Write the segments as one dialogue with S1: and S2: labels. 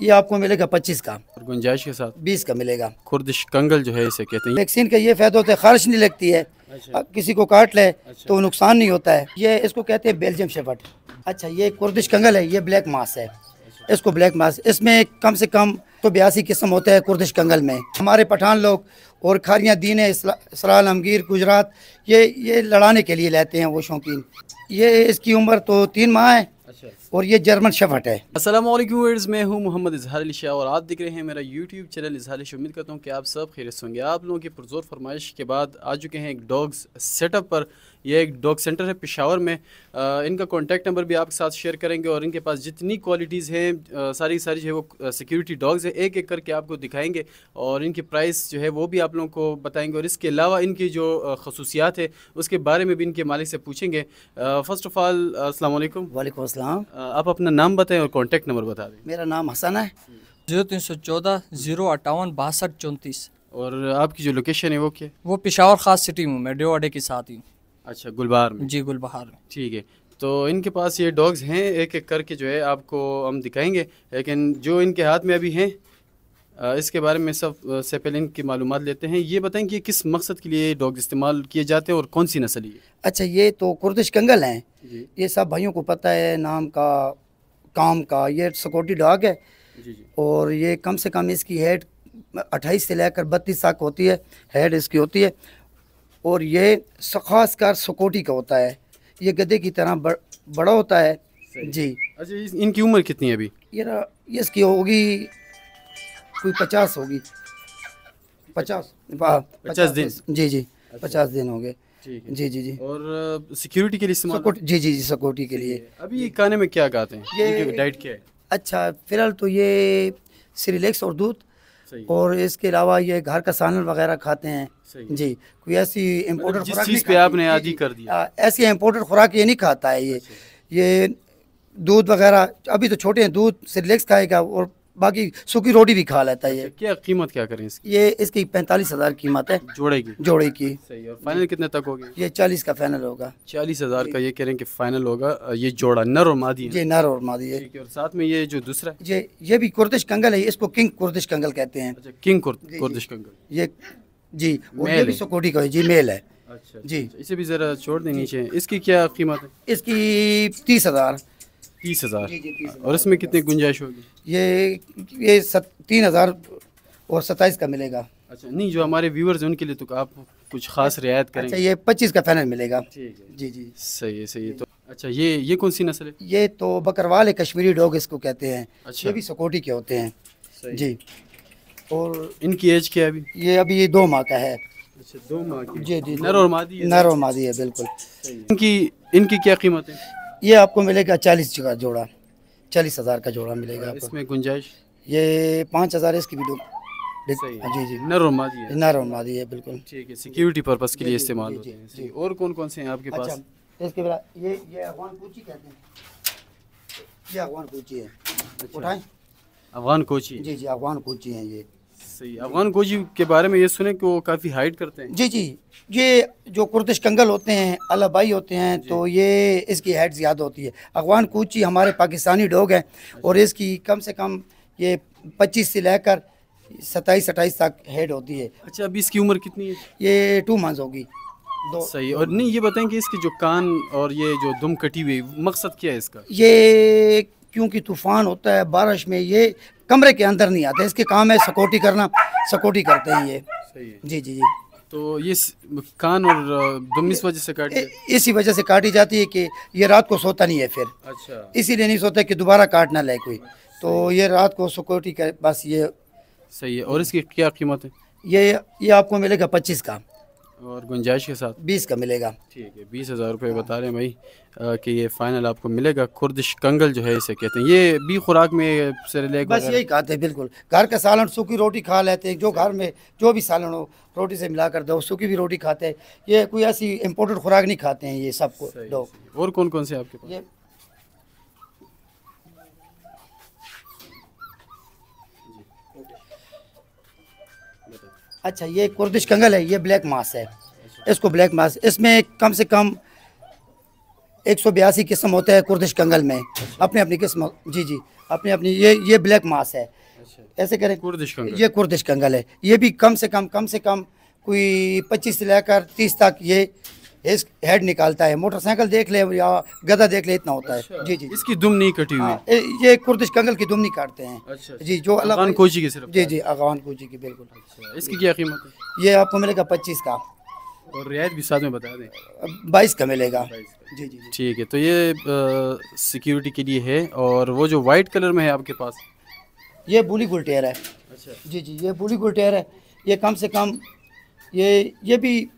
S1: ये
S2: आपको मिलेगा पच्चीस का और
S1: गुंजाइश के साथ बीस का मिलेगा खुर्दिश कंगल जो है इसे कहते हैं
S2: वैक्सीन का ये फायदा होता है खारिश नहीं लगती है अच्छा। किसी को काट ले अच्छा। तो नुकसान नहीं होता है ये इसको कहते हैं बेल्जियम शेफट अच्छा ये कुर्दिश कंगल है ये ब्लैक मास है अच्छा। इसको ब्लैक मास इसमें कम से कम तो बयासी किस्म होता है कुर्दिश कंगल में हमारे पठान लोग और खारियाँ दीन इसरा अमगीर गुजरात ये ये लड़ाने के लिए लेते हैं वो शौकीन ये इसकी उम्र तो तीन माह है अच्छा। और ये जर्मन शफट है
S1: असल मैं हूँ मोहम्मद इजहार अली शाह और आप देख रहे हैं मेरा यूट्यूब चैनल इजहार अली उम्मीद करता हूँ कि आप सब खेरे होंगे आप लोगों की पुरजोर फरमाइश के बाद आ चुके हैं एक डॉग्स सेटअप पर यह एक डॉग सेंटर है पिशावर में आ, इनका कॉन्टैक्ट नंबर भी आपके साथ शेयर करेंगे और इनके पास जितनी क्वालिटीज़ हैं सारी सारी जो है वो सिक्योरिटी डॉग्स हैं एक एक करके आपको दिखाएंगे और इनकी प्राइस जो है वो भी आप लोगों को बताएंगे और इसके अलावा इनकी जो खसूसियात है उसके बारे में भी इनके मालिक से पूछेंगे फ़र्स्ट ऑफ़ आल असल वालेकाम आप अपना नाम बताएं और कॉन्टैक्ट नंबर बता दें मेरा नाम हसन है जीरो तीन सौ चौदह जीरो अट्ठावन बासठ चौंतीस और आपकी जो लोकेशन है वो क्या वो पिशावर ख़ास सिटी में मैं डेवाडे के साथ ही हूँ अच्छा गुलबहार में जी गुलबहार में ठीक है तो इनके पास ये डॉग्स हैं एक एक करके जो है आपको हम दिखाएंगे लेकिन जो इनके हाथ में अभी हैं इसके बारे में सब से पहले इनकी मालूम लेते हैं ये बताएं कि किस मकसद के लिए डॉग इस्तेमाल किए जाते हैं और कौन सी नस्ल ये
S2: अच्छा ये तो कुर्दिश कंगल हैं ये सब भाइयों को पता है नाम का काम का ये सिक्योरिटी डॉग है जी जी। और ये कम से कम इसकी हेड अट्ठाईस से लेकर बत्तीस तक होती है हेड इसकी होती है और ये खास कर सिक्योरिटी का होता है ये गधे की तरह बड़, बड़ा होता है जी
S1: अच्छा इनकी उम्र कितनी है अभी
S2: ये इसकी होगी कोई पचास होगी पचास पचास दिन जी जी अच्छा। पचास दिन हो गए जी जी जी और सिक्योरिटी के लिए जी जी जी सिक्योरिटी के लिए
S1: अभी खाने में क्या गाते हैं ये डाइट
S2: क्या है अच्छा फिलहाल तो ये सीरीलैक्स और दूध और इसके अलावा ये घर का सानल वगैरह खाते हैं जी कोई ऐसी इम्पोर्टेड मतलब खुराक पे आपने आदि कर दिया हाँ, ऐसी इम्पोर्टेड खुराक ये नहीं खाता है ये अच्छा। ये दूध वगैरह अभी तो छोटे हैं दूध सिरिलेक्स खाएगा और बाकी सूखी रोटी भी खा लेता है अच्छा,
S1: क्या कीमत क्या करें इसकी
S2: ये इसकी पैंतालीस हज़ार कीमत है जोड़े की जोड़े की सही फाइनल कितने तक होगी ये चालीस का फाइनल होगा
S1: चालीस हज़ार का ये कह रहे हैं कि फाइनल होगा ये जोड़ा नर और मादी ये नर
S2: और मादी है और साथ में ये जो दूसरा ये ये भी कुर्दिश कंगल है इसको किंग कुर्दिश कंगल कहते हैं अच्छा, किंग कुर्दिश कंगल ये जी मेल भी का जी मेल है
S1: अच्छा जी अच्छा, इसे भी जरा छोड़ दें नीचे इसकी क्या कीमत है इसकी तीस हज़ार तीस हज़ार और इसमें कितनी गुंजाइश होगी
S2: ये ये सत, तीन हज़ार और सत्ताईस का मिलेगा
S1: अच्छा नहीं जो हमारे व्यूअर्स हैं उनके लिए तो आप कुछ खास रियायत करें अच्छा ये पच्चीस का फैनल मिलेगा जी जी सही है सही है तो अच्छा
S2: ये ये कौन सी नस्ल है ये तो बकरवाल है कश्मीरी डॉग इसको कहते हैं अच्छा। ये भी सकोटी के होते हैं जी और इनकी एज क्या है अभी ये अभी ये दो माह का है अच्छा दो माह की जी जी नर और मादी नर और मादी है
S1: बिल्कुल इनकी इनकी क्या कीमत है
S2: ये आपको मिलेगा चालीस का जोड़ा चालीस हज़ार का जोड़ा मिलेगा आपको इसमें गुंजाइश ये पाँच हज़ार है इसकी वीडियो जी जी नरोमादी है नरोमादी है बिल्कुल ठीक है सिक्योरिटी पर्पस के लिए इस्तेमाल होते हैं जी
S1: और कौन कौन से हैं आपके अच्छा,
S2: पास इसके बाद ये ये अफगान कोची कहते हैं ये अफगान कोची है अच्छा। उठाएं
S1: अफगान कोची जी जी अफगान कोची है ये सही अफगान गोजी के बारे में ये सुने कि वो काफ़ी हाइट करते
S2: हैं जी जी ये जो कुर्दिश कंगल होते हैं अलाबाई होते हैं तो ये इसकी हाइट ज़्यादा होती है अफगान कूची हमारे पाकिस्तानी डॉग हैं और इसकी कम से कम ये पच्चीस से लेकर सताईस अट्ठाईस तक हेड होती है अच्छा अभी इसकी उम्र कितनी है ये टू मंथ होगी
S1: दो सही और नहीं ये बताएं कि इसके जो कान और ये जो दुम कटी हुई मकसद क्या है इसका
S2: ये क्योंकि तूफ़ान होता है बारिश में ये कमरे के अंदर नहीं आते इसके काम है सकोटी करना सकोटी करते हैं ये है। जी जी जी
S1: तो ये कान और इस वजह से काट
S2: इसी वजह से काटी जाती है कि ये रात को सोता नहीं है फिर अच्छा इसीलिए नहीं सोता कि दोबारा काट ना लाए कोई अच्छा। तो ये रात को सिक्योरिटी बस ये सही है और इसकी क्या कीमत है ये ये आपको मिलेगा पच्चीस का
S1: और गुंजाइश के साथ
S2: बीस का मिलेगा
S1: ठीक है बीस हज़ार रुपये बता रहे हैं भाई आ, कि ये फाइनल आपको मिलेगा खुर्दिश कंगल जो है इसे कहते हैं ये भी खुराक में से बस यही
S2: खाते हैं बिल्कुल घर का सालन सूखी रोटी खा लेते हैं जो घर में जो भी सालन हो रोटी से मिला कर दो सूखी भी रोटी खाते हैं ये कोई ऐसी इम्पोर्टेड खुराक नहीं खाते हैं ये सबको लोग और कौन कौन से आपके पास ये अच्छा ये कुर्दिश कंगल है ये ब्लैक मास है इसको ब्लैक मास इसमें कम से कम एक सौ बयासी किस्म होते हैं कुर्दिश कंगल में अच्छा। अपनी अपनी किस्म जी जी अपनी अपनी ये ये ब्लैक मास है अच्छा। ऐसे करें कुर्दिश कंगल ये कुर्दिश कंगल है ये भी कम से कम कम से कम कोई पच्चीस से लेकर तीस तक ये इस हेड निकालता है मोटरसाइकिल देख ले या गधा देख ले इतना होता है अच्छा। जी जी इसकी दुम नहीं कटी हुई हाँ, ये कुर्दिश कंगल की दुम नहीं काटते हैं अच्छा। जी जो अच्छा। अलग कोची की सिर्फ जी जी अफगान कोची की बिल्कुल अच्छा। इसकी क्या कीमत है ये आपको मिलेगा पच्चीस का और रियायत भी साथ में बता दें बाईस का मिलेगा जी
S1: जी ठीक है तो ये सिक्योरिटी के लिए है और वो जो वाइट कलर में है आपके पास
S2: ये बुली गुलटेयर है अच्छा जी जी ये बुली गुलटेयर है ये कम से कम ये ये भी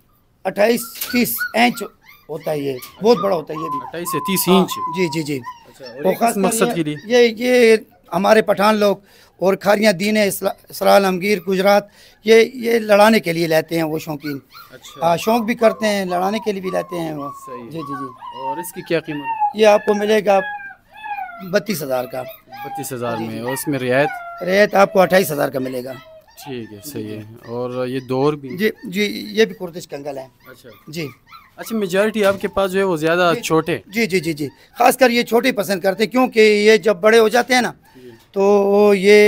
S2: अट्ठाईस तीस इंच होता है ये बहुत बड़ा होता है ये भी अट्ठाईस से तीस हाँ, इंच जी जी जी अच्छा,
S1: तो खास मकसद के लिए
S2: ये ये हमारे पठान लोग और खारियाँ दीन सरालमगीर गुजरात ये ये लड़ाने के लिए लेते हैं वो शौकीन अच्छा। आ, हाँ, शौक भी करते हैं लड़ाने के लिए भी लेते हैं वो जी जी जी और इसकी क्या कीमत ये आपको मिलेगा बत्तीस हज़ार का
S1: बत्तीस हज़ार में और उसमें रियायत
S2: रियायत आपको अट्ठाईस हज़ार का मिलेगा
S1: ठीक है सही है और ये दौर भी जी
S2: जी ये भी कुर्दिश कंगल है अच्छा जी अच्छा मेजोरिटी आपके पास जो है वो ज़्यादा छोटे जी जी जी जी खासकर ये छोटे पसंद करते हैं क्योंकि ये जब बड़े हो जाते हैं ना तो ये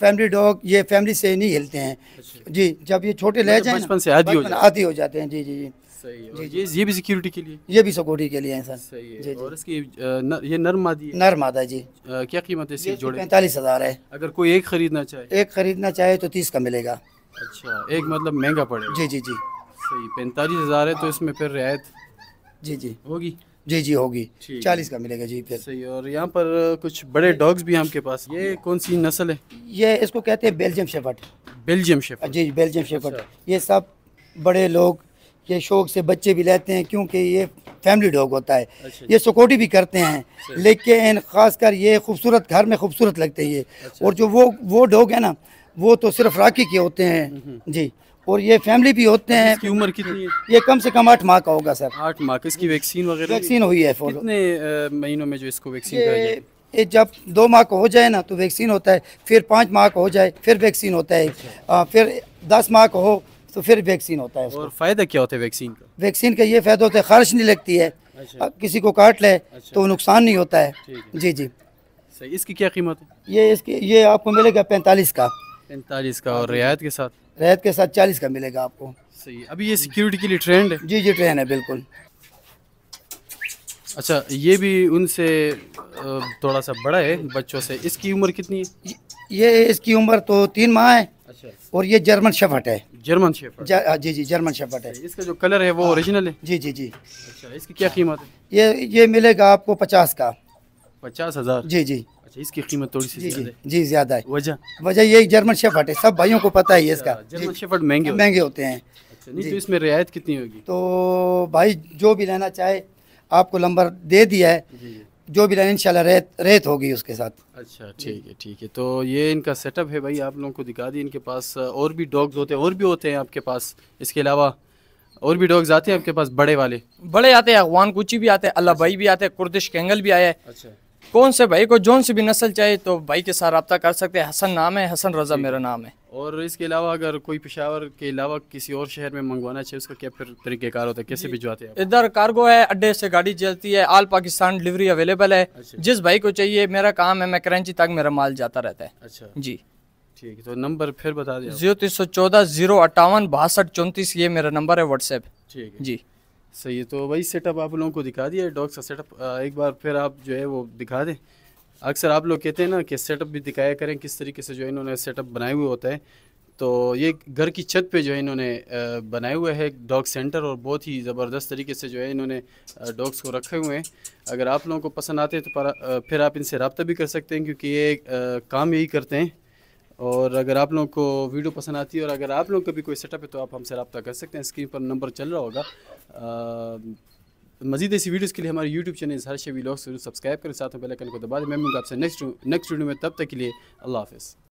S2: फैमिली डॉग ये फैमिली से नहीं हिलते हैं अच्छा। जी जब ये छोटे ले जाए आदि हो जाते हैं जी जी जी जी जी ये भी सिक्योरिटी के लिए ये भी सिक्योरिटी के लिए है सर सही है जी, जी। और इसकी न, ये नर मादी है नर मादा जी
S1: आ, क्या कीमत है इसकी जोड़े पैंतालीस हज़ार है अगर कोई एक खरीदना चाहे एक खरीदना चाहे तो तीस का मिलेगा अच्छा एक मतलब महंगा पड़ेगा जी जी जी सही पैंतालीस हज़ार है तो इसमें फिर रियायत जी जी होगी जी जी होगी चालीस का मिलेगा जी फिर सही और यहाँ पर कुछ बड़े डॉग्स भी आपके पास ये
S2: हाँ। कौन सी नस्ल है ये इसको कहते हैं बेल्जियम शेफर्ड बेल्जियम शेफर्ड जी बेल्जियम शेफर्ड अच्छा। ये सब बड़े लोग ये शौक से बच्चे भी लेते हैं क्योंकि ये फैमिली डॉग होता है अच्छा। ये सकोटी भी करते हैं अच्छा। लेकिन ख़ासकर ये खूबसूरत घर में खूबसूरत लगते हैं ये अच्छा। और जो वो वो डॉग है ना वो तो सिर्फ राखी के होते हैं हम्म, हम्म। जी और ये फैमिली भी होते हैं इसकी उम्र कितनी है ये कम से कम आठ माह का होगा सर
S1: आठ माह का इसकी वैक्सीन वगैरह वैक्सीन हुई है कितने महीनों में जो इसको वैक्सीन
S2: ये जब दो माह का हो जाए ना तो वैक्सीन होता है फिर पाँच माह का हो जाए फिर वैक्सीन होता है अच्छा। फिर दस माह का हो तो फिर वैक्सीन होता है और
S1: फ़ायदा क्या होता है वैक्सीन का
S2: वैक्सीन का ये फ़ायदा होता है खारिश नहीं लगती है अच्छा। किसी को काट ले अच्छा। तो नुकसान नहीं होता है जी जी
S1: सही इसकी क्या कीमत
S2: है ये इसकी ये आपको मिलेगा पैंतालीस का
S1: पैंतालीस का और रियायत के साथ
S2: रियायत के साथ चालीस का मिलेगा आपको सही अभी ये सिक्योरिटी के लिए ट्रेंड है जी जी ट्रेंड है बिल्कुल अच्छा
S1: ये भी उनसे थोड़ा सा बड़ा है बच्चों से इसकी उम्र कितनी है
S2: ये इसकी उम्र तो तीन माह है अच्छा और ये जर्मन शफट है जर्मन शेफर्ड ah, जी जी जर्मन शेफर्ड है अच्छा, इसका जो कलर है वो ओरिजिनल हाँ। है जी जी जी अच्छा इसकी क्या कीमत है ये ये मिलेगा आपको पचास का
S1: पचास हज़ार जी जी अच्छा इसकी कीमत थोड़ी सी जी जी
S2: जी ज़्यादा है वजह वजह ये जर्मन शेफर्ड है सब भाइयों को पता ही है इसका जर्मन शेफर्ड महंगे महंगे होते हैं अच्छा, नहीं तो इसमें रियायत कितनी होगी तो भाई जो भी लेना चाहे आपको नंबर दे दिया है जो भी इंशाल्लाह रेत रेत होगी उसके साथ
S1: अच्छा ठीक है ठीक है तो ये इनका सेटअप है भाई आप लोगों को दिखा दी इनके पास और भी डॉग्स होते हैं और भी होते हैं आपके पास इसके अलावा और भी डॉग्स आते हैं आपके पास बड़े वाले बड़े आते हैं अगवान कुची भी आते हैं अल्लाह भाई भी आते हैं कुर्दिश कैंगल भी आया है अच्छा कौन से भाई को जोन सी भी नस्ल चाहिए तो भाई के साथ रब्ता कर सकते हैं हसन नाम है हसन रजा मेरा नाम है और इसके अलावा अगर कोई पेशावर के अलावा किसी और शहर में मंगवाना चाहिए उसका क्या फिर तरीके कार होता है कैसे भिजवाते हैं इधर कार्गो है अड्डे से गाड़ी चलती है आल पाकिस्तान डिलीवरी अवेलेबल है अच्छा। जिस भाई को चाहिए मेरा काम है मैं करेंची तक मेरा माल जाता रहता है अच्छा जी ठीक है तो नंबर फिर बता दें जीरो तीन सौ चौदह जीरो अट्ठावन बासठ चौंतीस ये मेरा नंबर है व्हाट्सएप ठीक है जी सही है तो वही सेटअप आप लोगों को दिखा दिया डॉग्स का सेटअप एक बार फिर आप जो है वो दिखा दें अक्सर आप लोग कहते हैं ना कि सेटअप भी दिखाया करें किस तरीके से जो इन्होंने सेटअप बनाए हुए होता है तो ये घर की छत पे जो है इन्होंने बनाए हुए है डॉग सेंटर और बहुत ही ज़बरदस्त तरीके से जो है इन्होंने डॉग्स को रखे हुए हैं अगर आप लोगों को पसंद आते हैं तो फिर आप इनसे रबता भी कर सकते हैं क्योंकि ये काम यही करते हैं और अगर आप लोगों को वीडियो पसंद आती है और अगर आप लोग का भी कोई सेटअप है तो आप हमसे रब्ता कर सकते हैं स्क्रीन पर नंबर चल रहा होगा मजीद ऐसी वीडियोस के लिए हमारे यूट्यूब चैनल हर शेवी लोग जरूर सब्सक्राइब करें साथ में बेलकन को दबा दें मैं आपसे नेक्स्ट नेक्स्ट वीडियो में तब तक के लिए अल्लाह हाफ़